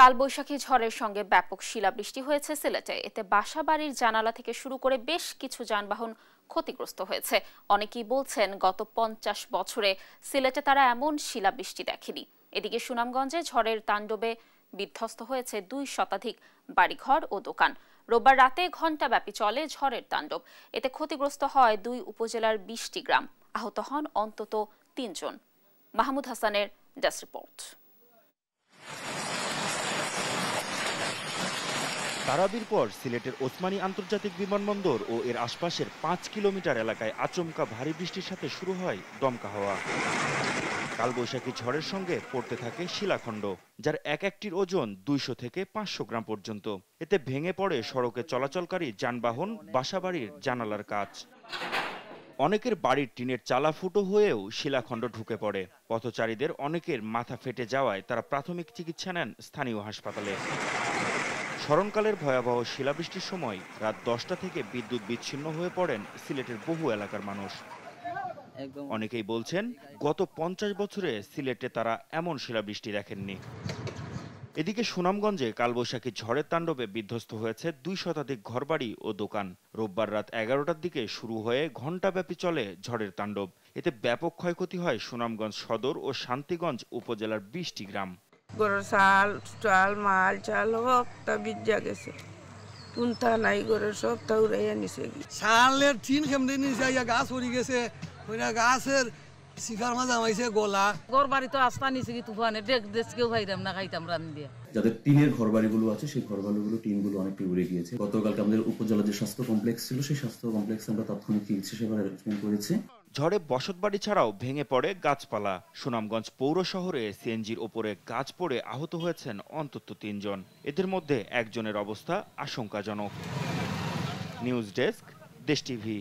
কালবৈশাখী ঝড়ের সঙ্গে ব্যাপক শিলাবৃষ্টি হয়েছে সিলেটে এতে বাসা বাড়ির জানালা থেকে শুরু করে বেশ কিছু যানবাহন ক্ষতিগ্রস্ত হয়েছে অনেকেই বলছেন গত পঞ্চাশ বছরে সিলেটে তারা এমন শিলাবৃষ্টি দেখেনি এদিকে সুনামগঞ্জে ঝড়ের তাণ্ডবে বিধ্বস্ত হয়েছে দুই শতাধিক বাড়িঘর ও দোকান রোববার রাতে ঘণ্টাব্যাপী চলে ঝড়ের তাণ্ডব এতে ক্ষতিগ্রস্ত হয় দুই উপজেলার বিশটি গ্রাম আহত হন অন্তত তিনজন মাহমুদ হাসানের ডেস্ক রিপোর্ট তারাবির পর সিলেটের ওসমানী আন্তর্জাতিক বিমানবন্দর ও এর আশপাশের পাঁচ কিলোমিটার এলাকায় আচমকা ভারী বৃষ্টির সাথে শুরু হয় দমকা হওয়া কালবৈশাখী ঝড়ের সঙ্গে পড়তে থাকে শিলাখণ্ড যার এক একটির ওজন দুইশো থেকে পাঁচশো গ্রাম পর্যন্ত এতে ভেঙে পড়ে সড়কে চলাচলকারী যানবাহন বাসাবাড়ির জানালার কাজ অনেকের বাড়ির টিনের চালা ফুটো হয়েও শিলাখণ্ড ঢুকে পড়ে পথচারীদের অনেকের মাথা ফেটে যাওয়ায় তারা প্রাথমিক চিকিৎসা নেন স্থানীয় হাসপাতালে স্মরণকালের ভয়াবহ শিলাবৃষ্টির সময় রাত দশটা থেকে বিদ্যুৎ বিচ্ছিন্ন হয়ে পড়েন সিলেটের বহু এলাকার মানুষ অনেকেই বলছেন গত পঞ্চাশ বছরে সিলেটে তারা এমন শিলাবৃষ্টি দেখেননি এদিকে সুনামগঞ্জে কালবৈশাখী ঝড়ের তাণ্ডবে বিধ্বস্ত হয়েছে দুই শতাধিক ঘরবাড়ি ও দোকান রোববার রাত এগারোটার দিকে শুরু হয়ে ঘণ্টাব্যাপী চলে ঝড়ের তাণ্ডব এতে ব্যাপক ক্ষয়ক্ষতি হয় সুনামগঞ্জ সদর ও শান্তিগঞ্জ উপজেলার বিশটি গ্রাম গরুর চাল চাল মাল চাল হোক তা বিজ্জা গেছে পুনতা নাই গরুর সব তা উড়াইয়া নিচে গিয়ে চালের চিন কেমনি গাছ উড়ি গেছে ওইটা গাছের শিকার মাঝে আমাইছে ঘর বাড়ি তো আস্তা নিচে কি তুফানে ডেক ভাইরাম না খাইতাম রান দিয়ে যাদের টিনের ঘর বাড়িগুলো আছে সেই ঘর বাড়িগুলো টিনগুলো অনেকটাই উড়ে গিয়েছে গতকালকে আমাদের উপজেলা যে স্বাস্থ্য কমপ্লেক্স ছিল সেই স্বাস্থ্য কমপ্লেক্স আমরা তাৎক্ষণিক চিকিৎসা সেবা অ্যারেঞ্জমেন্ট করেছি ঝড়ে বসতবাড়ি ছাড়াও ভেঙে পড়ে গাছপালা সুনামগঞ্জ পৌর শহরে সিএনজির ওপরে গাছ পড়ে আহত হয়েছেন অন্তত তিনজন এদের মধ্যে একজনের অবস্থা আশঙ্কাজনক নিউজ ডেস্ক দেশ টিভি